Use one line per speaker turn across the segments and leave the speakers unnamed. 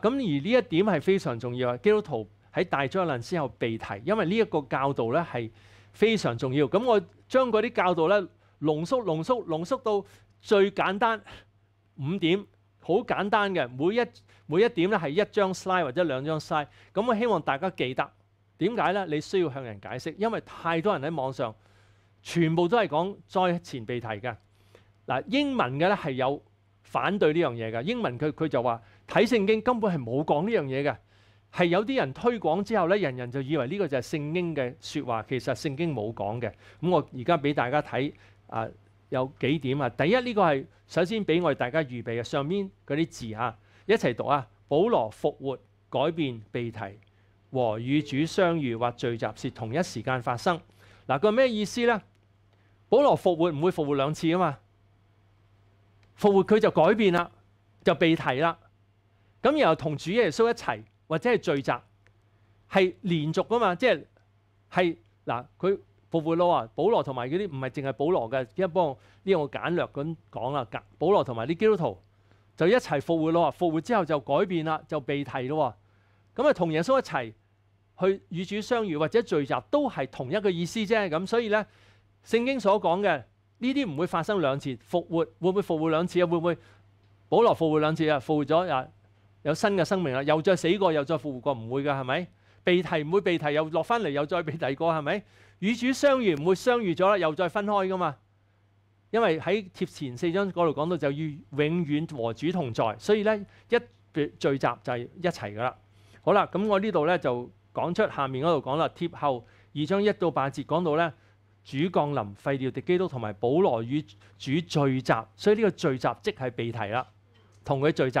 咁而呢一点系非常重要啊！基督徒喺大灾难之后被提，因为呢一个教导咧系非常重要。咁我将嗰啲教导咧浓缩、浓缩、浓缩到最简单五点，好简单嘅。每一每一点咧系一张 slide 或者两张 slide。咁我希望大家记得点解咧？你需要向人解释，因为太多人喺网上全部都系讲灾前被提嘅。嗱，英文嘅咧系有反对呢样嘢嘅。英文佢佢就话。睇聖經根本係冇講呢樣嘢嘅，係有啲人推廣之後咧，人人就以為呢個就係聖經嘅説話。其實聖經冇講嘅。咁我而家俾大家睇啊，有幾點啊？第一呢個係首先俾我哋大家預備嘅上面嗰啲字啊，一齊讀啊！保羅復活改變被提，和與主相遇或聚集是同一時間發生。嗱，個咩意思咧？保羅復活唔會復活兩次啊嘛！復活佢就改變啦，就被提啦。咁然後同主耶穌一齊或者係聚集，係連續噶嘛？即係係嗱，佢復活咯啊！保羅同埋嗰啲唔係淨係保羅嘅，一幫呢，個簡略咁講啦。保羅同埋啲基督徒就一齊復活咯啊！復活之後就改變啦，就被提咯。咁啊，同耶穌一齊去與主相遇或者聚集都係同一個意思啫。咁所以咧，聖經所講嘅呢啲唔會發生兩次復活，會唔會復活兩次啊？會唔會保羅復活兩次啊？復活咗啊！有新嘅生命啦，又再死過，又再復活過，唔會噶，系咪？被提唔會被提，又落翻嚟，又再被提過，系咪？與主相遇唔會相遇咗啦，又再分開噶嘛？因為喺帖前四章嗰度講到，就要永遠和主同在，所以咧一聚集就係一齊噶啦。好啦，咁我呢度咧就講出下面嗰度講啦。帖後二章一到八節講到咧，主降臨廢掉敌基督同埋保羅與主聚集，所以呢個聚集即係被提啦，同佢聚集。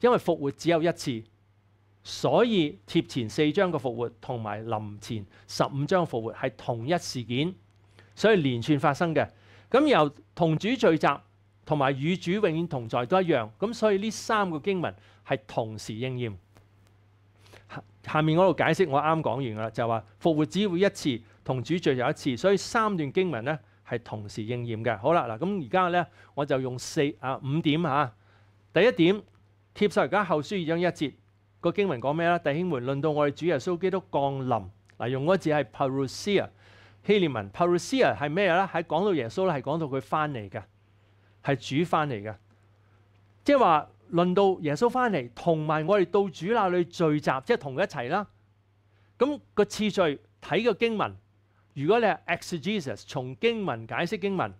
因為復活只有一次，所以貼前四章嘅復活同埋臨前十五章復活係同一事件，所以連串發生嘅。咁由同主聚集同埋與主永遠同在都一樣，咁所以呢三個經文係同時應驗。下下面嗰度解釋，我啱講完啦，就話復活只會一次，同主聚集一次，所以三段經文咧係同時應驗嘅。好啦，嗱咁而家咧我就用四啊五點嚇第一點。貼上而家後書二章一節個經文講咩咧？弟兄們，論到我哋主耶穌基督降臨，嗱用嗰字係 parousia 希利文 parousia 係咩咧？喺講到耶穌咧，係講到佢翻嚟嘅，係主翻嚟嘅，即係話論到耶穌翻嚟，同埋我哋到主那裡聚集，即係同佢一齊啦。咁個次序睇個經文，如果你係 exegesis 從經文解釋經文，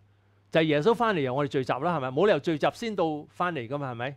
就係耶穌翻嚟由我哋聚集啦，係咪冇理由聚集先到翻嚟噶嘛？係咪？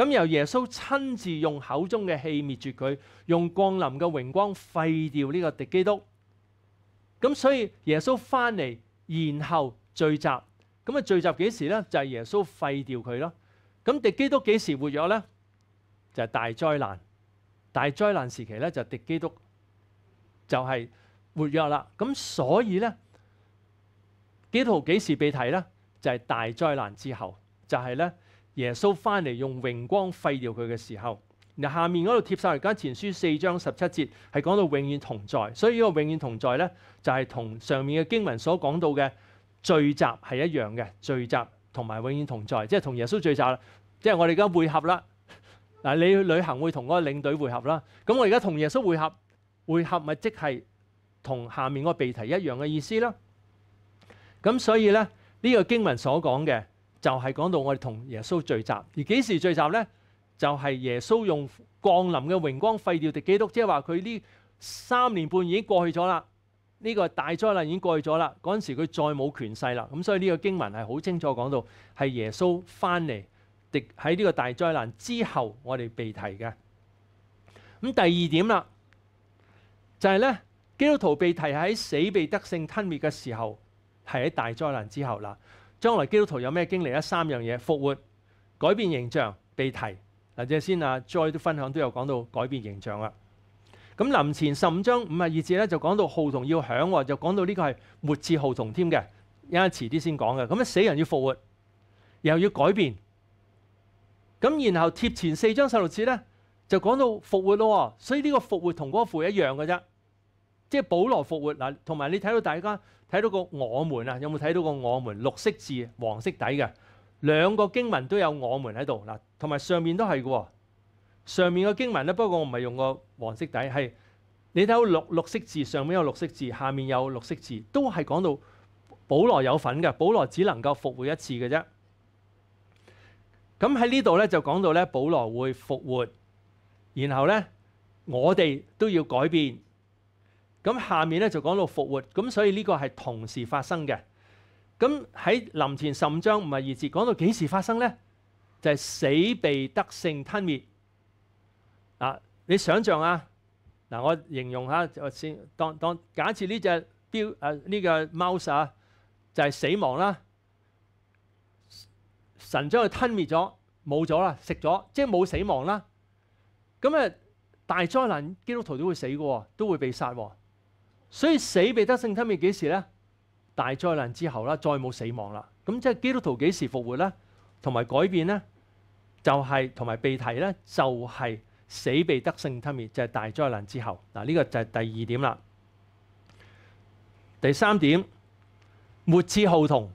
咁由耶稣亲自用口中嘅气灭绝佢，用降临嘅荣光废掉呢个敌基督。咁所以耶稣翻嚟，然后聚集，咁啊聚集几时呢？就系耶稣废掉佢咯。咁敌基督几时活跃呢？就系大灾难，大灾难时期咧就敌基督就系活跃啦。咁所以呢，基督徒几时被提呢？就系大灾难之后，就系呢。耶稣翻嚟用荣光废掉佢嘅时候，嗱下面嗰度贴晒而家前书四章十七节系讲到永远同在，所以呢个永远同在呢，就系同上面嘅经文所讲到嘅聚集系一样嘅，聚集同埋永远同在，即系同耶稣聚集啦，即系我哋而家会合啦。嗱你去旅行会同嗰个领队会合啦，咁我而家同耶稣会合，会合咪即系同下面嗰个鼻题一样嘅意思啦。咁所以呢，呢个经文所讲嘅。就係講到我哋同耶穌聚集，而幾時聚集呢？就係耶穌用降臨嘅榮光廢掉敵基督，即係話佢呢三年半已經過去咗啦。呢個大災難已經過去咗啦。嗰陣時佢再冇權勢啦。咁所以呢個經文係好清楚講到係耶穌翻嚟，敵喺呢個大災難之後，我哋被提嘅。咁第二點啦，就係咧，基督徒被提喺死被得勝吞滅嘅時候，係喺大災難之後啦。將來基督徒有咩經歷咧？三樣嘢：復活、改變形象、被提。嗱，即先啊，再都分享都有講到改變形象啦。咁臨前十五章五十二節咧就講到號同要響喎，就講到呢個係末次號同添嘅，一家遲啲先講嘅。咁啊，死人要復活，又要改變。咁然後貼前四章十六節咧就講到復活咯，所以呢個復活同嗰個符一樣嘅啫。即係保羅復活嗱，同埋你睇到大家睇到個我們啊，有冇睇到個我們綠色字黃色底嘅兩個經文都有我們喺度嗱，同埋上面都係嘅喎。上面個經文咧，不過我唔係用個黃色底，係你睇到綠綠色字上面有綠色字，下面有綠色字，都係講到保羅有份嘅，保羅只能夠復活一次嘅啫。咁喺呢度咧就講到咧，保羅會復活，然後咧我哋都要改變。咁下面咧就講到復活，咁所以呢個係同時發生嘅。咁喺林前十五章唔係二节講到幾時發生咧？就係死被得勝吞滅啊！你想象啊，嗱我形容下先，当当假設呢只标诶呢个 mouse 啊，就係死亡啦。神將佢吞滅咗，冇咗啦，食咗，即係冇死亡啦。咁啊，大災難基督徒都會死嘅喎，都會被殺喎。所以死被得胜吞灭几时呢？大灾难之后啦，再冇死亡啦。咁即系基督徒几时复活呢？同埋改变呢？就系同埋被提呢？就系死被得胜吞灭，就系大灾难之后。嗱，呢个就系第二点啦。第三点，末次浩同。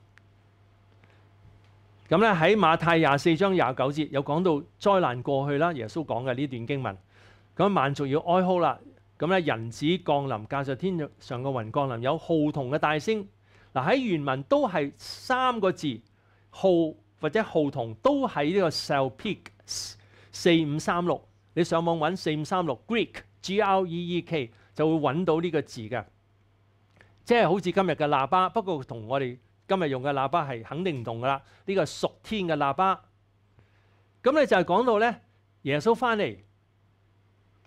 咁咧喺马太廿四章廿九节有讲到灾难过去啦，耶稣讲嘅呢段经文。咁万族要哀哭啦。咁咧，人子降臨，駕上天上嘅雲降臨，有號同嘅大聲。嗱喺原文都係三個字號或者號同都喺呢個 cell p i c k 四五三六。你上網揾四五三六 Greek G L E E K 就會揾到呢個字嘅，即係好似今日嘅喇叭，不過同我哋今日用嘅喇叭係肯定唔同噶啦。呢個屬天嘅喇叭，咁咧就係講到咧耶穌翻嚟。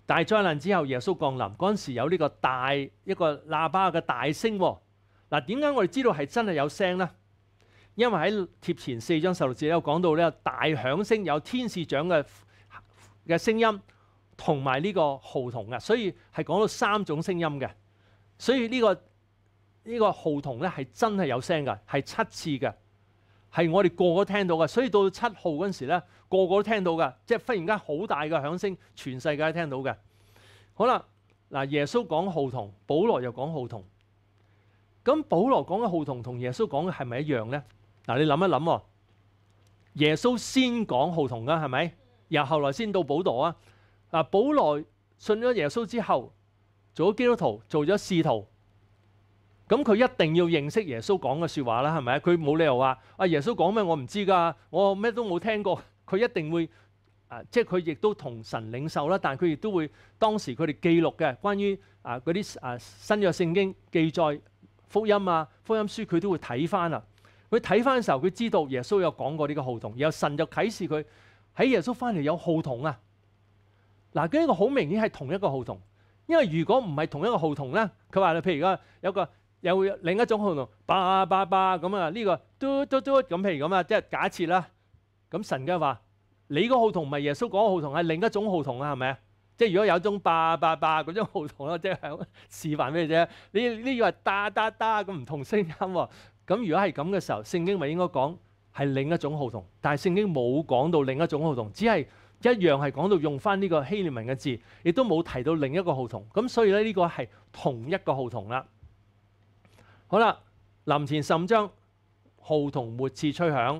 大災難之後，耶穌降臨嗰陣時，有呢個大一個喇叭嘅大聲喎。嗱，點解我哋知道係真係有聲呢？因為喺貼前四章十六節有講到呢個大響聲有天使長嘅嘅聲音，同埋呢個號筒嘅，所以係講到三種聲音嘅。所以呢個呢個號筒咧係真係有聲嘅，係七次嘅，係我哋個個聽到嘅。所以到七號嗰陣時咧。个个都听到噶，即系忽然间好大嘅响声，全世界听到嘅。好啦，嗱，耶稣讲號筒，保罗又讲號筒。咁保罗讲嘅號筒同耶稣讲嘅系咪一样呢？嗱，你谂一谂，耶稣先讲號筒噶，系咪？又后来先到保罗啊。嗱，保罗信咗耶稣之后，做咗基督徒，做咗使徒，咁佢一定要认识耶稣讲嘅说话啦，系咪？佢冇理由话啊耶稣讲咩我唔知噶，我咩都冇听过。佢一定會啊，即係佢亦都同神領受啦。但係佢亦都會當時佢哋記錄嘅關於啊嗰啲啊新約聖經記載福音啊福音書，佢都會睇翻啦。佢睇翻嘅時候，佢知道耶穌有講過呢個號筒，然後神就啟示佢喺耶穌翻嚟有號筒啊。嗱，佢呢個好明顯係同一個號筒，因為如果唔係同一個號筒咧，佢話你譬如個有個有另一種號筒，叭叭叭咁啊，呢個嘟嘟嘟咁，譬如咁啊，即係假設啦。咁神嘅話，你嗰號同唔係耶穌講號同，係另一種號同啊，係咪啊？即係如果有種叭叭叭嗰種號同啦，即係示範咩啫？你你話哒哒哒咁唔同聲音，咁如果係咁嘅時候，聖經咪應該講係另一種號同，但係聖經冇講到另一種號同，只係一樣係講到用翻呢個希臘文嘅字，亦都冇提到另一個號同，咁所以咧呢個係同一個號同啦。好啦，林前十五章號同末次吹響。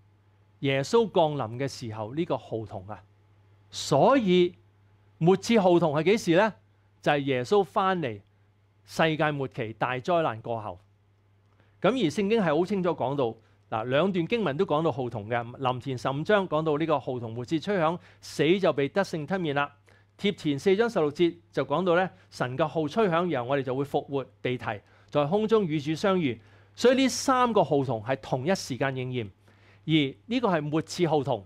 耶稣降临嘅时候呢个号童啊，所以末次号童系几时呢？就系耶稣翻嚟世界末期大灾难过后。咁而圣经系好清楚讲到，嗱两段经文都讲到号童嘅。临前十五章讲到呢个号童末次吹响，死就被得胜吞灭啦。帖前四章十六节就讲到咧，神嘅号吹响，然后我哋就会复活，地提在空中与主相遇。所以呢三个号童系同一时间应验。而呢個係末次浩同，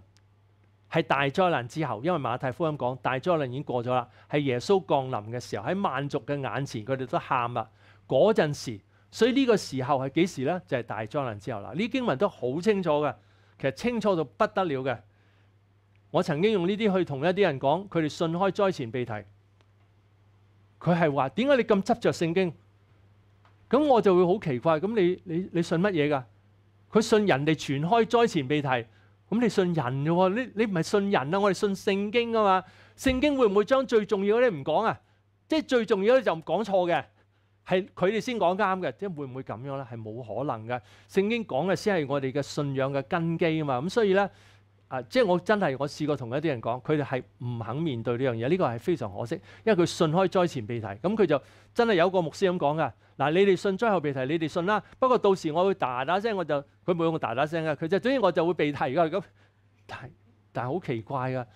係大災難之後，因為馬太福音講大災難已經過咗啦，係耶穌降臨嘅時候，喺萬族嘅眼前，佢哋都喊啦嗰陣時。所以呢個時候係幾時呢？就係大災難之後啦。呢經文都好清楚嘅，其實清楚到不得了嘅。我曾經用呢啲去同一啲人講，佢哋信開災前秘提。佢係話：點解你咁執着聖經？咁我就會好奇怪。咁你你你信乜嘢㗎？佢信人哋傳開災前被提，咁你信人嘅喎？你你唔係信人啊？我哋信聖經啊嘛？聖經會唔會將最重要嗰啲唔講啊？即係最重要嗰啲就講錯嘅，係佢哋先講啱嘅，即係會唔會咁樣咧？係冇可能嘅。聖經講嘅先係我哋嘅信仰嘅根基啊嘛。咁所以咧。啊！即係我真係我試過同一啲人講，佢哋係唔肯面對呢樣嘢，呢個係非常可惜。因為佢信開災前避題，咁佢就真係有個牧師咁講噶。嗱，你哋信災後避題，你哋信啦。不過到時我會大大聲，我就佢冇用大打聲嘅，佢就總之我就會避題噶咁。但係但係好奇怪噶。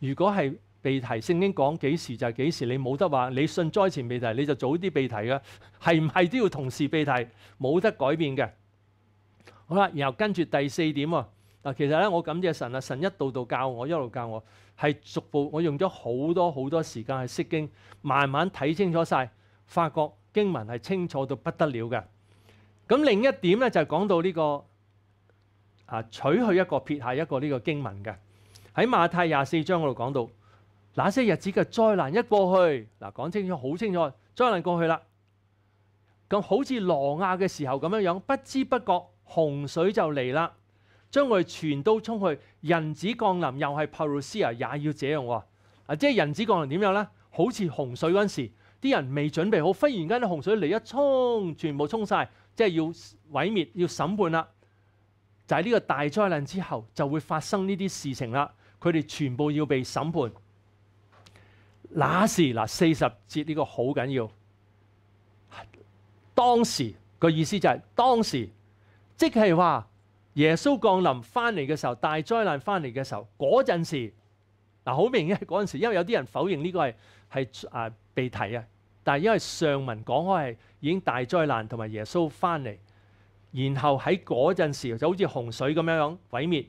如果係避題，聖經講幾時就係幾時，你冇得話你信災前避題，你就早啲避題噶。係唔係都要同時避題，冇得改變嘅。好啦，然後跟住第四點喎。嗱，其實咧，我感謝神啊！神一度度教我，一路教我，係逐步我用咗好多好多時間去識經，慢慢睇清楚晒，發覺經文係清楚到不得了嘅。咁另一點咧，就講到呢個啊，取去一個撇下一個呢個經文嘅。喺馬太廿四章嗰度講到，那些日子嘅災難一過去，嗱講清楚好清楚，災難過去啦。咁好似羅亞嘅時候咁樣樣，不知不覺洪水就嚟啦。將佢全都衝去，人子降臨又係帕魯斯啊，也要這樣喎。啊，即係人子降臨點樣呢？好似洪水嗰時，啲人未準備好，忽然間啲洪水嚟一衝，全部沖晒，即係要毀滅、要審判啦。就喺呢個大災難之後，就會發生呢啲事情啦。佢哋全部要被審判。那時嗱，四十節呢個好緊要。當時個意思就係當時，即係話。耶穌降臨翻嚟嘅時候，大災難翻嚟嘅時候，嗰陣時嗱好明顯係嗰陣時，因為有啲人否認呢個係係啊被提啊，但係因為上文講開係已經大災難同埋耶穌翻嚟，然後喺嗰陣時就好似洪水咁樣樣毀滅，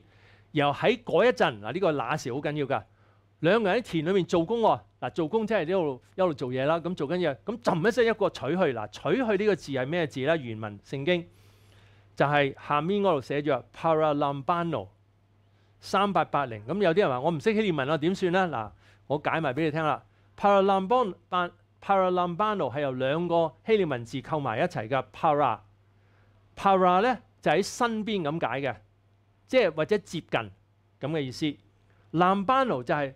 然喺嗰一陣嗱呢個那時好緊要㗎，兩個人喺田裏面做工喎，嗱做工即係喺度一路做嘢啦，咁做緊嘢，咁一陣一個取去嗱取去呢個字係咩字咧？原文聖經。就係下面嗰度寫著 Paralambano 三八八零，咁有啲人話我唔識希臘文啊，點算咧？嗱，我解埋俾你聽啦。Paralamban Paralambano 係由兩個希臘文字構埋一齊嘅。Para Para 咧就喺身邊咁解嘅，即係或者接近咁嘅意思。Lambano 就係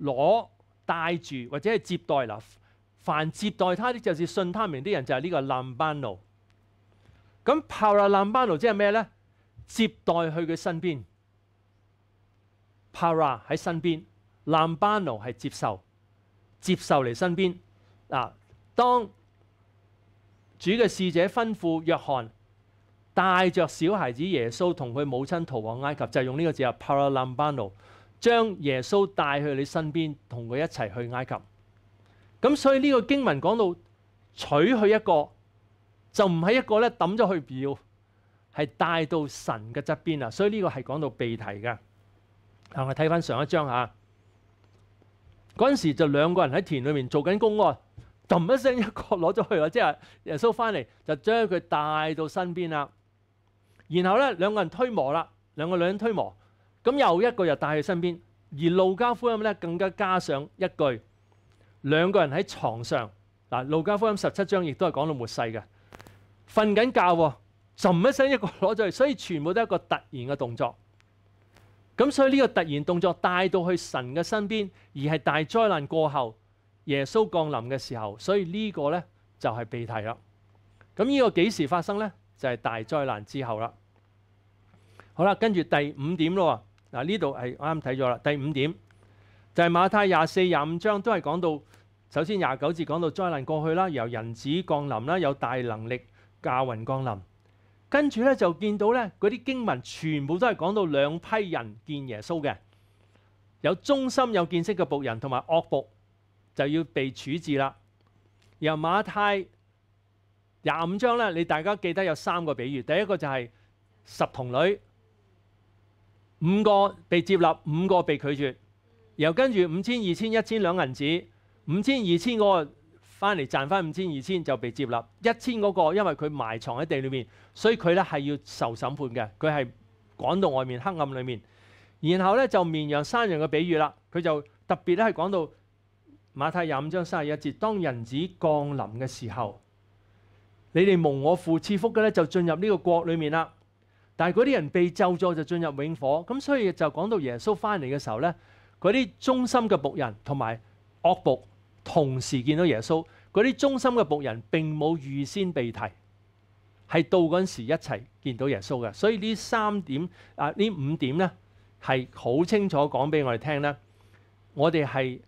攞帶住或者係接待嗱，凡接待他啲就是信他名啲人就係呢個 Lambano。咁 para lambano 即系咩咧？接待去佢身边，para 喺身边，lambano 系接受，接受嚟身边嗱。当主嘅使者吩咐约翰，带着小孩子耶稣同佢母亲逃往埃及，就用呢个字啊 para lambano 将耶稣带去你身边，同佢一齐去埃及。咁所以呢个经文讲到取去一个。就唔係一個咧，揼咗去表，係帶到神嘅側邊啊，所以呢個係講到避題噶。嗱，我睇翻上一章嚇，嗰陣時就兩個人喺田裏面做緊工喎，揼一聲一個攞咗去啦，即係耶穌翻嚟就將佢帶到身邊啦。然後咧兩個人推磨啦，兩個女人推磨，咁又一個又帶去身邊，而路加福音咧更加加上一句，兩個人喺床上嗱，路加福音十七章亦都係講到末世嘅。瞓緊覺喎，冧一聲一個攞咗嚟，所以全部都係一個突然嘅動作。咁所以呢個突然動作帶到去神嘅身邊，而係大災難過後耶穌降臨嘅時候。所以呢個呢就係備題啦。咁呢個幾時發生呢？就係大災難之後啦。好啦，跟住第五點咯。嗱呢度係啱睇咗啦。第五點就係馬太廿四廿五章都係講到，首先廿九節講到災難過去啦，由人子降臨啦，有大能力。驾云降临，跟住咧就见到咧嗰啲经文全部都系讲到两批人见耶稣嘅，有忠心有见识嘅仆人同埋恶仆就要被处置啦。由马太廿五章咧，你大家记得有三个比喻，第一个就系十童女，五个被接纳，五个被拒绝。然后跟住五千、二千、一千两银子，五千、二千个。翻嚟賺翻五千二千就被接納，一千嗰個因為佢埋藏喺地裏面，所以佢咧係要受審判嘅。佢係趕到外面黑暗裏面，然後咧就綿羊山羊嘅比喻啦。佢就特別咧係講到馬太廿五章三十一節，當人子降臨嘅時候，你哋蒙我父赐福嘅咧就進入呢個國裏面啦。但係嗰啲人被咒咗就進入永火。咁所以就講到耶穌翻嚟嘅時候咧，嗰啲忠心嘅仆人同埋惡仆。同時見到耶穌，嗰啲中心嘅仆人並冇預先被提，係到嗰陣時一齊見到耶穌嘅。所以呢三點啊，呢五點呢，係好清楚講俾我哋聽咧。我哋係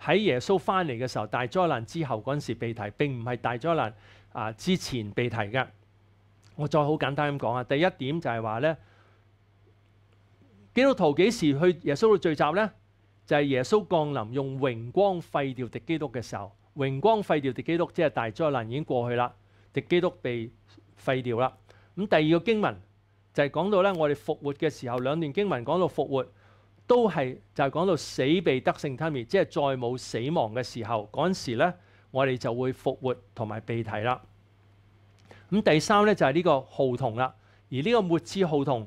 喺耶穌翻嚟嘅時候，大災難之後嗰陣時被提，並唔係大災難啊之前被提嘅。我再好簡單咁講啊，第一點就係話咧，基督徒幾時去耶穌度聚集呢？就係耶穌降臨用榮光廢掉敵基督嘅時候，榮光廢掉敵基督，即係大災難已經過去啦。敵基督被廢掉啦。咁第二個經文就係講到咧，我哋復活嘅時候，兩段經文講到復活都係就係講到死被得勝吞滅，即係再冇死亡嘅時候，嗰陣時咧我哋就會復活同埋被提啦。咁第三咧就係呢個號同啦，而呢個末次號同。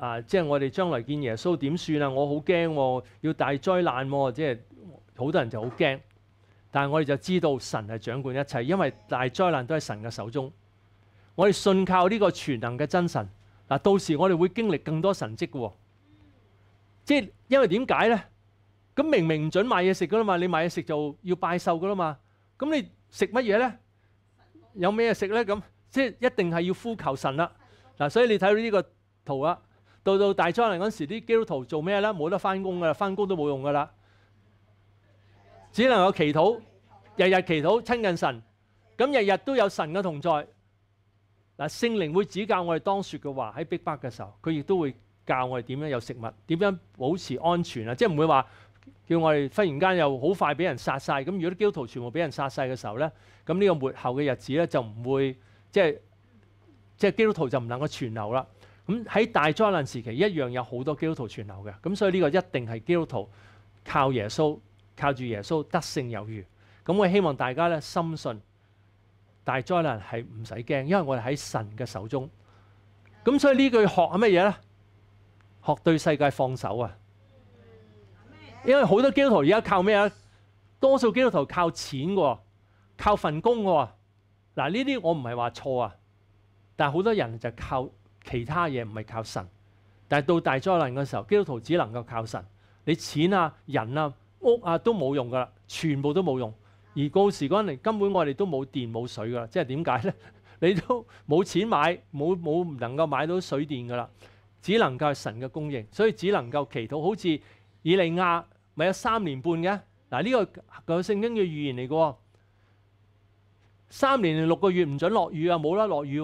啊！即系我哋將來見耶穌點算啊？我好驚喎，要大災難喎，即係好多人就好驚。但係我哋就知道神係掌管一切，因為大災難都喺神嘅手中。我哋信靠呢個全能嘅真神嗱，到時我哋會經歷更多神蹟嘅。即係因為點解咧？咁明明唔準買嘢食噶啦嘛，你買嘢食就要拜壽噶啦嘛。咁你食乜嘢咧？有咩食咧？咁即係一定係要呼求神啦嗱。所以你睇到呢個圖啊～到到大灾難嗰時，啲基督徒做咩咧？冇得翻工噶啦，翻工都冇用噶啦，只能有祈禱，日日祈禱親近神，咁日日都有神嘅同在。嗱，聖靈會指教我哋當説嘅話喺逼迫嘅時候，佢亦都會教我哋點樣有食物，點樣保持安全啊！即係唔會話叫我哋忽然間又好快俾人殺晒。咁如果啲基督徒全部俾人殺晒嘅時候咧，咁呢個末後嘅日子咧就唔會即係即係基督徒就唔能夠存留啦。咁喺大災難時期一樣有好多基督徒存留嘅，咁所以呢個一定係基督徒靠耶穌，靠住耶穌得勝有餘。咁我希望大家咧深信大災難係唔使驚，因為我哋喺神嘅手中。咁所以呢句學係乜嘢咧？學對世界放手啊！因為好多基督徒而家靠咩啊？多數基督徒靠錢喎，靠份工喎。嗱呢啲我唔係話錯啊，但係好多人就靠。其他嘢唔係靠神，但係到大災難嘅時候，基督徒只能夠靠神。你錢啊、人啊、屋啊都冇用噶啦，全部都冇用。而告時嗰陣根本我哋都冇電冇水噶啦。即係點解呢？你都冇錢買，冇冇能夠買到水電噶啦，只能夠係神嘅供應，所以只能夠祈禱。好似以利亞咪有三年半嘅嗱？呢個有聖經嘅預言嚟嘅喎，三年六個月唔准落雨啊，冇得落雨。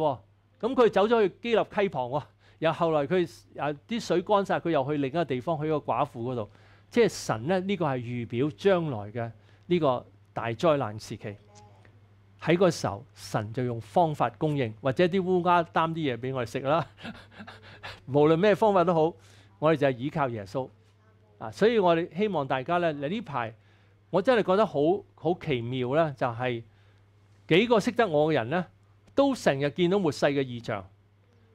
咁佢走咗去基立溪旁喎，又後來佢啊啲水乾晒，佢又去另一個地方，去個寡婦嗰度。即係神咧，呢個係預表將來嘅呢個大災難時期。喺個時候，神就用方法供應，或者啲烏鴉擔啲嘢俾我哋食啦。無論咩方法都好，我哋就係依靠耶穌啊！所以我哋希望大家咧，嚟呢排我真係覺得好好奇妙咧，就係幾個識得我嘅人咧。都成日見到末世嘅異象，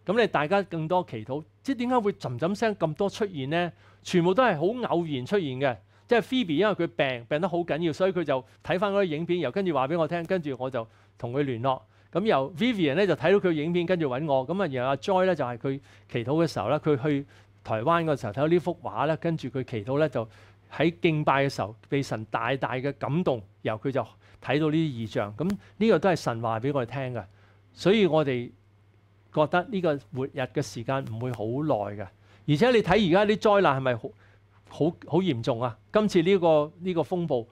咁你大家更多祈禱，即係點解會沉噏聲咁多出現呢？全部都係好偶然出現嘅。即係 Phoebe 因為佢病病得好緊要，所以佢就睇翻嗰啲影片，然後跟住話俾我聽，跟住我就同佢聯絡。咁由 Vivian 咧就睇到佢影片，跟住揾我。咁啊，然後阿 Joy 咧就係佢祈禱嘅時候咧，佢去台灣嘅時候睇到呢幅畫咧，跟住佢祈禱咧就喺敬拜嘅時候被神大大嘅感動，然後佢就睇到呢啲異象。咁呢個都係神話俾我哋聽嘅。所以我哋覺得呢個末日嘅時間唔會好耐嘅，而且你睇而家啲災難係咪好好好嚴重啊？今次呢個呢個風暴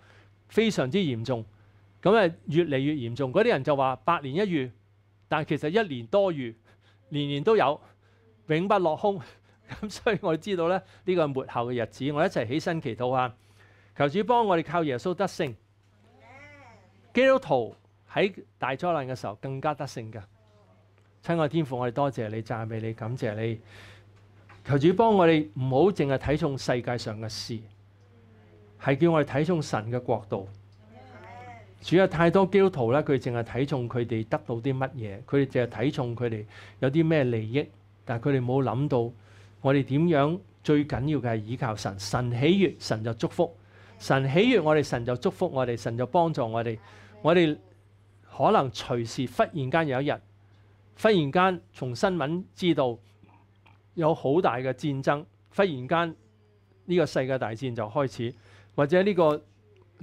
非常之嚴重，咁啊越嚟越嚴重。嗰啲人就話百年一遇，但其實一年多遇，年年都有，永不落空。咁所以我知道咧，呢個末後嘅日子，我一齊起身祈禱下，求主幫我哋靠耶穌得勝，基督徒。喺大災難嘅時候更加得勝㗎。親愛天父，我哋多謝你赞美你，感謝你。求主幫我哋唔好淨係睇重世界上嘅事，係叫我哋睇重神嘅国度。主啊，太多基督徒咧，佢淨係睇重佢哋得到啲乜嘢，佢哋淨係睇重佢哋有啲咩利益，但系佢哋冇諗到我哋點樣最緊要嘅係依靠神。神喜悦，神就祝福；神喜悦我哋，神就祝福我哋，神就幫助我哋。我哋。可能隨時忽然間有一日，忽然間從新聞知道有好大嘅戰爭，忽然間呢個世界大戰就開始，或者呢個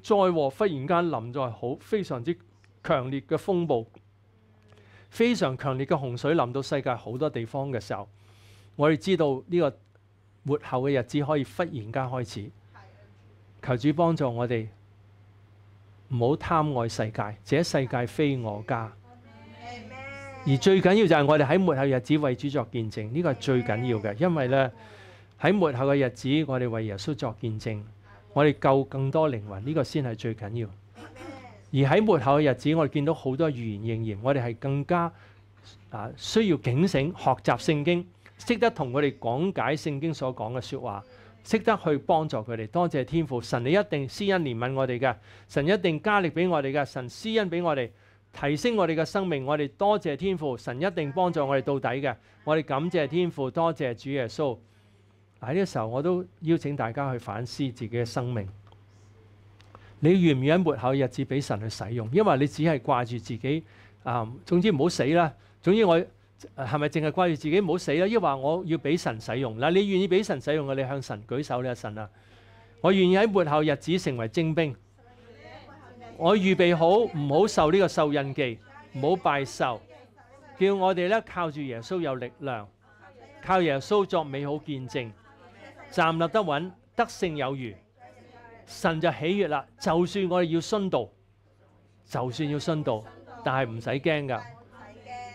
災禍忽然間臨在好非常之強烈嘅風暴，非常強烈嘅洪水臨到世界好多地方嘅時候，我哋知道呢個末後嘅日子可以忽然間開始，求主幫助我哋。唔好貪愛世界，這世界非我家。而最緊要就係我哋喺末後日子為主作見證，呢個係最緊要嘅。因為咧喺末後嘅日子，我哋為耶穌作見證，我哋救更多靈魂，呢個先係最緊要。而喺末後嘅日子，我哋見到好多預言應驗，我哋係更加啊需要警醒，學習聖經。识得同佢哋讲解圣经所讲嘅说话，识得去帮助佢哋。多谢天父，神你一定施恩怜悯我哋嘅，神一定加力俾我哋嘅，神施恩俾我哋，提升我哋嘅生命。我哋多谢天父，神一定帮助我哋到底嘅。我哋感谢天父，多谢主耶稣。喺呢个时候，我都邀请大家去反思自己嘅生命。你愿唔愿末后日子俾神去使用？因为你只系挂住自己。啊，总之唔好死啦。总之我。系咪净系挂住自己唔好死啦？抑话我要俾神使用嗱，你愿意俾神使用嘅，你向神举手你啦，神啊！我愿意喺末后日子成为精兵，我预备好唔好受呢个受印记，唔好拜受，叫我哋咧靠住耶稣有力量，靠耶稣作美好见证，站立得稳，得胜有余，神就喜悦啦。就算我哋要殉道，就算要殉道，但系唔使惊噶。